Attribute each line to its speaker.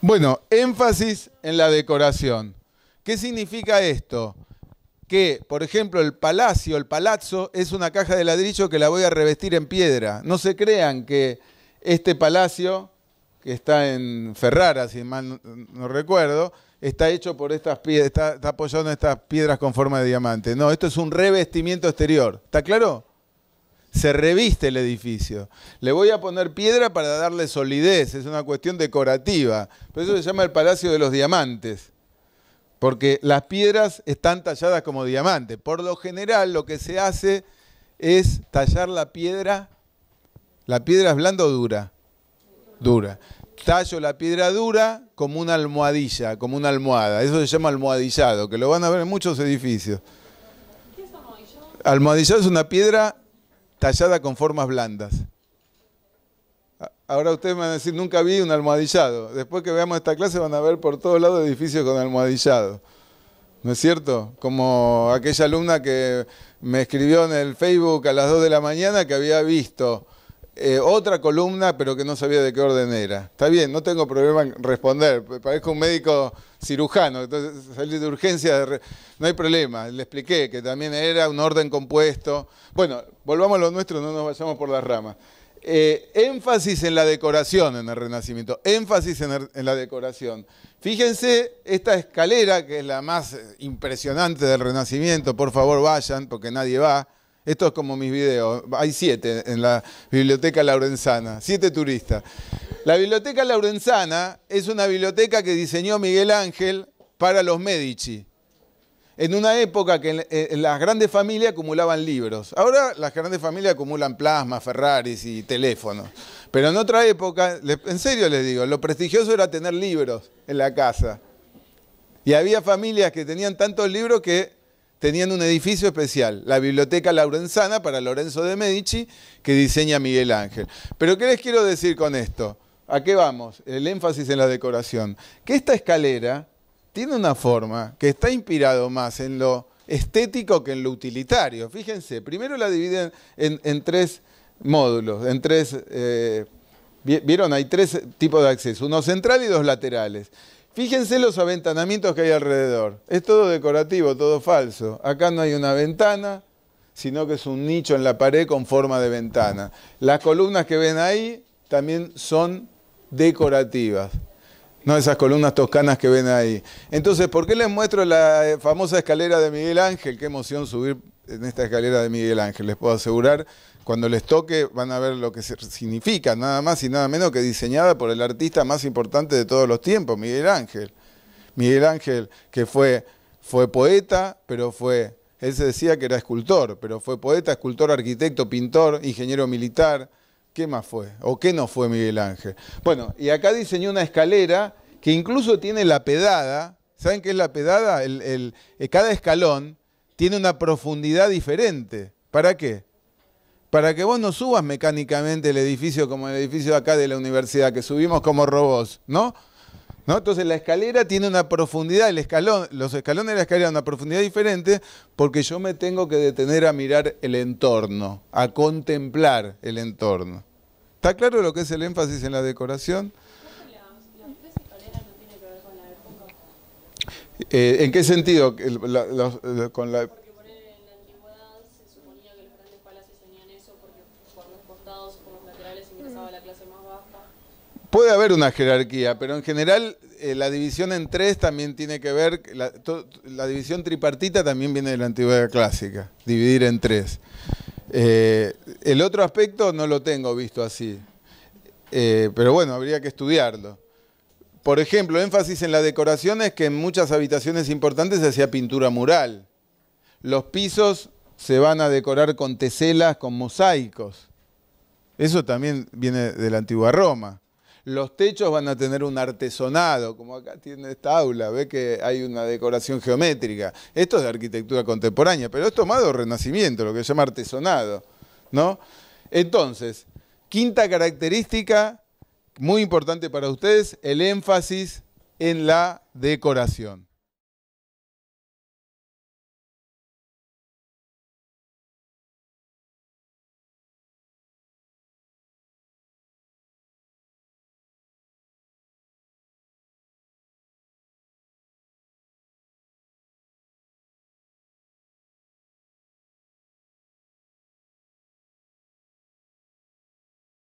Speaker 1: Bueno, énfasis en la decoración. ¿Qué significa esto? Que, por ejemplo, el palacio, el palazzo, es una caja de ladrillo que la voy a revestir en piedra. No se crean que este palacio, que está en Ferrara, si mal no, recuerdo, está hecho por estas piedras, está, está apoyado en estas piedras con forma de diamante. No, esto es un revestimiento exterior. ¿Está claro? se reviste el edificio. Le voy a poner piedra para darle solidez, es una cuestión decorativa. Por eso se llama el Palacio de los Diamantes, porque las piedras están talladas como diamantes. Por lo general lo que se hace es tallar la piedra, la piedra es blanda o dura, dura. Tallo la piedra dura como una almohadilla, como una almohada. Eso se llama almohadillado, que lo van a ver en muchos edificios. Almohadillado es una piedra tallada con formas blandas. Ahora ustedes me van a decir, nunca vi un almohadillado. Después que veamos esta clase van a ver por todos lados edificios con almohadillado. ¿No es cierto? Como aquella alumna que me escribió en el Facebook a las 2 de la mañana que había visto eh, otra columna, pero que no sabía de qué orden era. Está bien, no tengo problema en responder. Parezco un médico cirujano, entonces salir de urgencia, no hay problema. Le expliqué que también era un orden compuesto. Bueno, volvamos a lo nuestro, no nos vayamos por las ramas. Eh, énfasis en la decoración en el Renacimiento, énfasis en, la decoración. Fíjense esta escalera, que es la más eh, impresionante del Renacimiento, por favor vayan, porque nadie va. Esto es como mis videos. Hay siete en la Biblioteca Laurenzana, siete turistas. La Biblioteca Laurenzana es una biblioteca que diseñó Miguel Ángel para los Medici. En una época que las grandes familias acumulaban libros. Ahora las grandes familias acumulan plasma, Ferraris y teléfonos. Pero en otra época, en serio les digo, lo prestigioso era tener libros en la casa. Y había familias que tenían tantos libros que tenían un edificio especial, la Biblioteca Laurenzana para Lorenzo de Medici, que diseña Miguel Ángel. Pero ¿qué les quiero decir con esto? ¿A qué vamos? El énfasis en la decoración. Que esta escalera tiene una forma que está inspirado más en lo estético que en lo utilitario. Fíjense, primero la dividen en, tres módulos, en tres... Eh, vieron, hay tres tipos de acceso, uno central y dos laterales. Fíjense los aventanamientos que hay alrededor. Es todo decorativo, todo falso. Acá no hay una ventana, sino que es un nicho en la pared con forma de ventana. Las columnas que ven ahí también son decorativas. No esas columnas toscanas que ven ahí. Entonces, ¿por qué les muestro la eh, famosa escalera de Miguel Ángel? Qué emoción subir en esta escalera de Miguel Ángel, les puedo asegurar. Cuando les toque van a ver lo que significa, nada más y nada menos que diseñada por el artista más importante de todos los tiempos, Miguel Ángel. Miguel Ángel, que fue, fue poeta, pero fue, él se decía que era escultor, pero fue poeta, escultor, arquitecto, pintor, ingeniero militar. ¿Qué más fue? ¿O qué no fue Miguel Ángel? Bueno, y acá diseñó una escalera que incluso tiene la pedada. ¿Saben qué es la pedada? El, eh, cada escalón tiene una profundidad diferente. ¿Para qué? Para que vos no subas mecánicamente el edificio como el edificio de acá de la universidad, que subimos como robots, ¿no? ¿No? Entonces la escalera tiene una profundidad, el escalón, los escalones de la escalera una profundidad diferente porque yo me tengo que detener a mirar el entorno, a contemplar el entorno. ¿Está claro lo que es el énfasis en la decoración? Eh, ¿En qué sentido? con la... Porque la antigüedad se suponía que los grandes palacios tenían eso porque por los costados, por los laterales ingresaba la clase más baja. Puede haber una jerarquía, pero en general eh, la división en tres también tiene que ver, la, división tripartita también viene de la antigüedad clásica, dividir en tres. Eh, el otro aspecto no lo tengo visto así, pero bueno, habría que estudiarlo. Por ejemplo, énfasis en la decoración es que en muchas habitaciones importantes se hacía pintura mural. Los pisos se van a decorar con teselas, con mosaicos. Eso también viene de la antigua Roma. Los techos van a tener un artesonado, como acá tiene esta aula, ve que hay una decoración geométrica. Esto es de arquitectura contemporánea, pero es tomado renacimiento, lo que se llama artesonado, ¿no? Entonces, quinta característica muy importante para ustedes, el énfasis en la decoración.